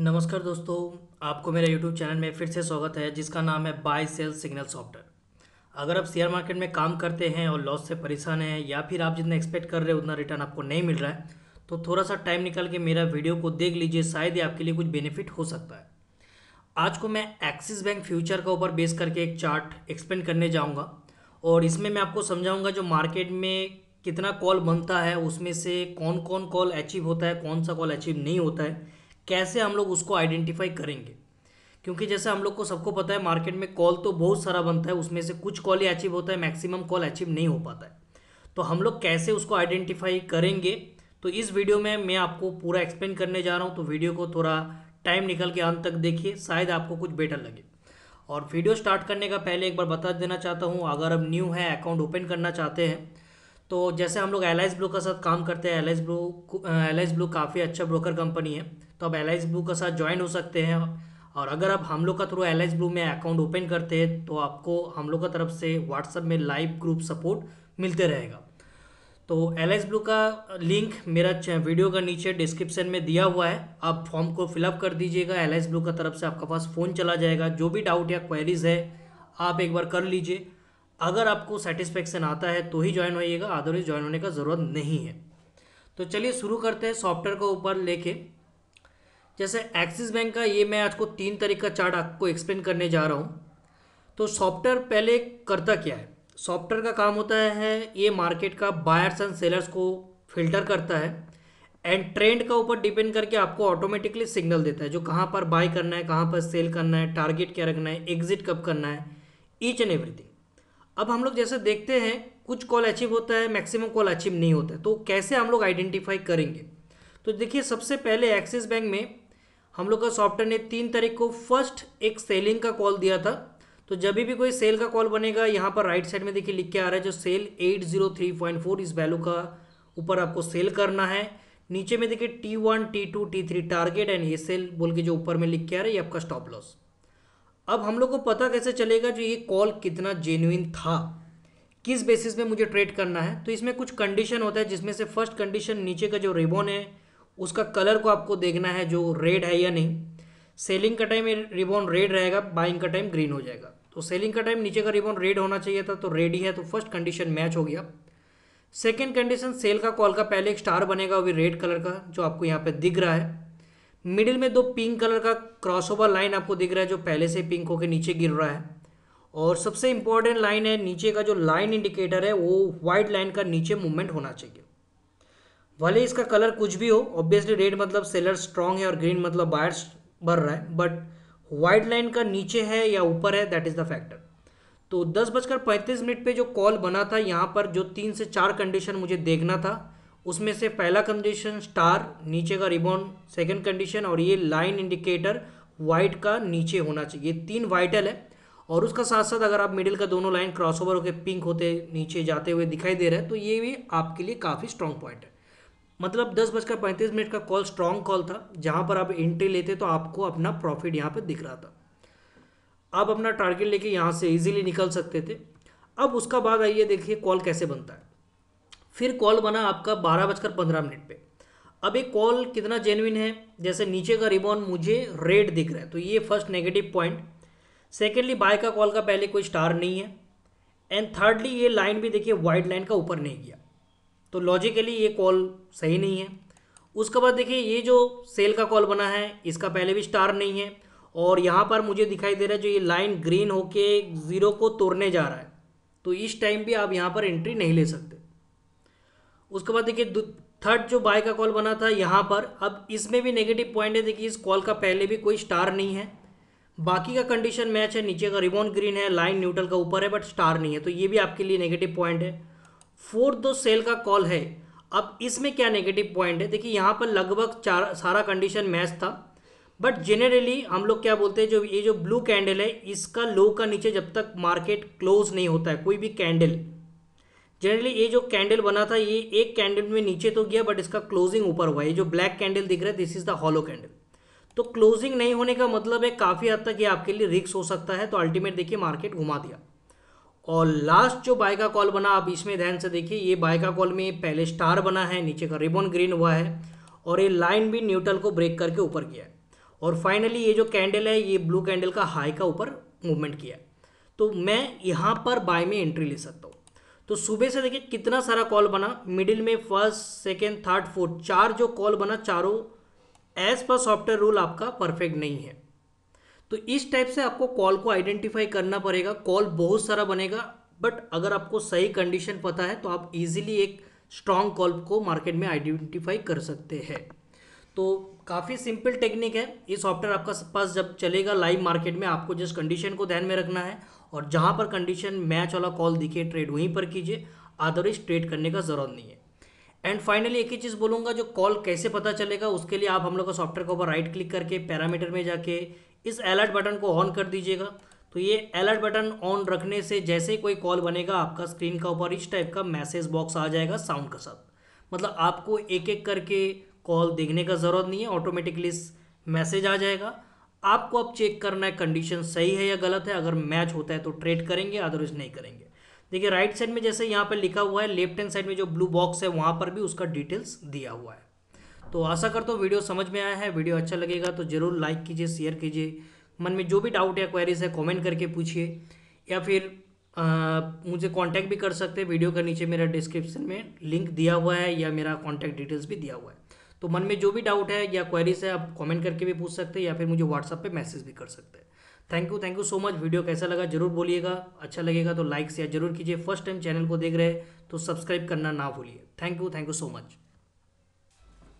नमस्कार दोस्तों आपको मेरे YouTube चैनल में फिर से स्वागत है जिसका नाम है बाय सेल सिग्नल सॉफ्टवेयर अगर आप शेयर मार्केट में काम करते हैं और लॉस से परेशान हैं या फिर आप जितना एक्सपेक्ट कर रहे हैं उतना रिटर्न आपको नहीं मिल रहा है तो थोड़ा सा टाइम निकाल के मेरा वीडियो को देख लीजिए शायद ही आपके लिए कुछ बेनिफिट हो सकता है आज को मैं एक्सिस बैंक फ्यूचर का ऊपर बेस करके एक चार्ट एक्सप्लेन करने जाऊँगा और इसमें मैं आपको समझाऊँगा जो मार्केट में कितना कॉल बनता है उसमें से कौन कौन कॉल अचीव होता है कौन सा कॉल अचीव नहीं होता है कैसे हम लोग उसको आइडेंटिफाई करेंगे क्योंकि जैसे हम लोग को सबको पता है मार्केट में कॉल तो बहुत सारा बनता है उसमें से कुछ कॉल ही अचीव होता है मैक्सिमम कॉल अचीव नहीं हो पाता है तो हम लोग कैसे उसको आइडेंटिफाई करेंगे तो इस वीडियो में मैं आपको पूरा एक्सप्लेन करने जा रहा हूँ तो वीडियो को थोड़ा टाइम निकल के अंत तक देखिए शायद आपको कुछ बेटर लगे और वीडियो स्टार्ट करने का पहले एक बार बता देना चाहता हूँ अगर अब न्यू है अकाउंट ओपन करना चाहते हैं तो जैसे हम लोग एल ब्लू के साथ काम करते हैं एल ब्लू एल ब्लू काफ़ी अच्छा ब्रोकर कंपनी है तो आप एल ब्लू के साथ ज्वाइन हो सकते हैं और अगर आप हम लोग का थ्रू एल ब्लू में अकाउंट ओपन करते हैं तो आपको हम लोग का तरफ से व्हाट्सअप में लाइव ग्रुप सपोर्ट मिलते रहेगा तो एल ब्लू का लिंक मेरा वीडियो का नीचे डिस्क्रिप्शन में दिया हुआ है आप फॉर्म को फिलअप कर दीजिएगा एल ब्लू का तरफ से आपका पास फ़ोन चला जाएगा जो भी डाउट या क्वेरीज है आप एक बार कर लीजिए अगर आपको सेटिस्फेक्शन आता है तो ही ज्वाइन होइएगा अदरवाइज ज्वाइन होने का ज़रूरत नहीं है तो चलिए शुरू करते हैं सॉफ्टवेयर को ऊपर लेके जैसे एक्सिस बैंक का ये मैं आज को तीन तरीक का चार्ट आपको एक्सप्लेन करने जा रहा हूँ तो सॉफ्टवेयर पहले करता क्या है सॉफ्टवेयर का काम होता है ये मार्केट का बायर्स एंड सेलर्स को फिल्टर करता है एंड ट्रेंड का ऊपर डिपेंड करके आपको ऑटोमेटिकली सिग्नल देता है जो कहाँ पर बाय करना है कहाँ पर सेल करना है टारगेट क्या रखना है एग्जिट कब करना है ईच एंड एवरीथिंग अब हम लोग जैसे देखते हैं कुछ कॉल अचीव होता है मैक्सिमम कॉल अचीव नहीं होता है तो कैसे हम लोग आइडेंटिफाई करेंगे तो देखिए सबसे पहले एक्सिस बैंक में हम लोग का सॉफ्टवेयर ने तीन तारीख को फर्स्ट एक सेलिंग का कॉल दिया था तो जब भी कोई सेल का कॉल बनेगा यहाँ पर राइट साइड में देखिए लिख के आ रहा है जो सेल 803.4 इस वैल्यू का ऊपर आपको सेल करना है नीचे में देखिए T one T two T three target and ये सेल बोल के जो ऊपर में लिख के आ रहा है ये आपका स्टॉप लॉस अब हम लोग को पता कैसे चलेगा जो ये कॉल कितना जेन्यून था किस बेसिस पे मुझे ट्रेड करना है तो इसमें कुछ कंडीशन होता है जिसमें से फर्स्ट कंडीशन नीचे का जो रिबॉन है उसका कलर को आपको देखना है जो रेड है या नहीं सेलिंग का टाइम रिबॉन रेड रहेगा बाइंग का टाइम ग्रीन हो जाएगा तो सेलिंग का टाइम नीचे का रिबॉन रेड होना चाहिए था तो रेड ही है तो फर्स्ट कंडीशन मैच हो गया सेकेंड कंडीशन सेल का कॉल का पहले एक स्टार बनेगा वो रेड कलर का जो आपको यहाँ पर दिख रहा है मिडिल में दो पिंक कलर का क्रॉसओवर लाइन आपको दिख रहा है जो पहले से पिंक होकर नीचे गिर रहा है और सबसे इंपॉर्टेंट लाइन है नीचे का जो लाइन इंडिकेटर है वो वाइट लाइन का नीचे मूवमेंट होना चाहिए भले इसका कलर कुछ भी हो ऑब्वियसली रेड मतलब सेलर स्ट्रांग है और ग्रीन मतलब बायर्स भर रहा है बट व्हाइट लाइन का नीचे है या ऊपर है दैट इज़ द फैक्टर तो दस बजकर पैंतीस मिनट पे जो कॉल बना था यहाँ पर जो तीन से चार कंडीशन मुझे देखना था उसमें से पहला कंडीशन स्टार नीचे का रिबॉन सेकंड कंडीशन और ये लाइन इंडिकेटर वाइट का नीचे होना चाहिए तीन वाइटल है और उसका साथ साथ अगर आप मिडिल का दोनों लाइन क्रॉसओवर होकर पिंक होते नीचे जाते हुए दिखाई दे रहा है तो ये भी आपके लिए काफ़ी स्ट्रॉन्ग पॉइंट है मतलब दस बजकर पैंतीस मिनट का कॉल स्ट्रॉन्ग कॉल था जहाँ पर आप एंट्री लेते तो आपको अपना प्रॉफिट यहाँ पर दिख रहा था आप अपना टारगेट लेके यहाँ से इजीली निकल सकते थे अब उसका बाद आइए देखिए कॉल कैसे बनता है फिर कॉल बना आपका बारह बजकर पंद्रह मिनट पर अब ये कॉल कितना जेनविन है जैसे नीचे का रिबॉन मुझे रेड दिख रहा है तो ये first negative point secondly buy का कॉल का पहले कोई स्टार नहीं है एंड थर्डली ये लाइन भी देखिए वाइड लाइन का ऊपर नहीं गया तो लॉजिकली ये कॉल सही नहीं है उसके बाद देखिए ये जो सेल का कॉल बना है इसका पहले भी स्टार नहीं है और यहाँ पर मुझे दिखाई दे रहा है जो ये लाइन ग्रीन होके ज़ीरो को तोड़ने जा रहा है तो इस टाइम भी आप यहाँ पर एंट्री नहीं ले सकते उसके बाद देखिए थर्ड जो बाय का कॉल बना था यहाँ पर अब इसमें भी नेगेटिव पॉइंट है देखिए इस कॉल का पहले भी कोई स्टार नहीं है बाकी का कंडीशन मैच है नीचे का रिबॉन ग्रीन है लाइन न्यूट्रल का ऊपर है बट स्टार नहीं है तो ये भी आपके लिए नेगेटिव पॉइंट है फोर्थ दो सेल का कॉल है अब इसमें क्या नेगेटिव पॉइंट है देखिए यहाँ पर लगभग चार सारा कंडीशन मैच था बट जनरली हम लोग क्या बोलते हैं जो ये जो ब्लू कैंडल है इसका लो का नीचे जब तक मार्केट क्लोज नहीं होता है कोई भी कैंडल जनरली ये जो कैंडल बना था ये एक कैंडल में नीचे तो गया बट इसका क्लोजिंग ऊपर हुआ ये जो ब्लैक कैंडल दिख रहा है this is the hollow candle तो क्लोजिंग नहीं होने का मतलब है काफ़ी हद तक ये आपके लिए रिक्स हो सकता है तो अल्टीमेट देखिए मार्केट घुमा दिया और लास्ट जो बाय का कॉल बना आप इसमें ध्यान से देखिए ये बाय का कॉल में पहले स्टार बना है नीचे का रिबन ग्रीन हुआ है और ये लाइन भी न्यूट्रल को ब्रेक करके ऊपर किया है और फाइनली ये जो कैंडल है ये ब्लू कैंडल का हाई का ऊपर मूवमेंट किया है तो मैं यहाँ पर बाय में एंट्री ले सकता हूँ तो सुबह से देखिए कितना सारा कॉल बना मिडिल में फर्स्ट सेकेंड थर्ड फोर्थ चार जो कॉल बना चारों एज पर सॉफ्टवेयर रूल आपका परफेक्ट नहीं है तो इस टाइप से आपको कॉल को आइडेंटिफाई करना पड़ेगा कॉल बहुत सारा बनेगा बट अगर आपको सही कंडीशन पता है तो आप इजीली एक स्ट्रांग कॉल को मार्केट में आइडेंटिफाई कर सकते हैं तो काफ़ी सिंपल टेक्निक है ये सॉफ्टवेयर आपका पास जब चलेगा लाइव मार्केट में आपको जिस कंडीशन को ध्यान में रखना है और जहाँ पर कंडीशन मैच वाला कॉल दिखे ट्रेड वहीं पर कीजिए अदरवाइज ट्रेड करने का ज़रूरत नहीं है एंड फाइनली एक ही चीज़ बोलूँगा जो कॉल कैसे पता चलेगा उसके लिए आप हम लोग का सॉफ्टवेयर के ऊपर राइट क्लिक करके पैरामीटर में जाके इस अलर्ट बटन को ऑन कर दीजिएगा तो ये अलर्ट बटन ऑन रखने से जैसे ही कोई कॉल बनेगा आपका स्क्रीन का ऊपर इस टाइप का मैसेज बॉक्स आ जाएगा साउंड का साथ मतलब आपको एक एक करके कॉल देखने का ज़रूरत नहीं है ऑटोमेटिकली मैसेज आ जाएगा आपको अब चेक करना है कंडीशन सही है या गलत है अगर मैच होता है तो ट्रेड करेंगे अदरवाइज नहीं करेंगे देखिए राइट साइड में जैसे यहाँ पर लिखा हुआ है लेफ्ट हैंड साइड में जो ब्लू बॉक्स है वहाँ पर भी उसका डिटेल्स दिया हुआ है तो आशा करता हूँ वीडियो समझ में आया है वीडियो अच्छा लगेगा तो ज़रूर लाइक कीजिए शेयर कीजिए मन में जो भी डाउट या क्वेरीज है कमेंट करके पूछिए या फिर आ, मुझे कांटेक्ट भी कर सकते हैं वीडियो के नीचे मेरा डिस्क्रिप्शन में लिंक दिया हुआ है या मेरा कांटेक्ट डिटेल्स भी दिया हुआ है तो मन में जो भी डाउट है या क्वेरीज है आप कमेंट करके भी पूछ सकते हैं या फिर मुझे व्हाट्सअप पर मैसेज भी कर सकते हैं thank you thank you so much video कैसा लगा जरूर बोलिएगा अच्छा लगेगा तो लाइक शेयर जरूर कीजिए फर्स्ट टाइम चैनल को देख रहे तो सब्सक्राइब करना ना भूलिए thank you thank you so much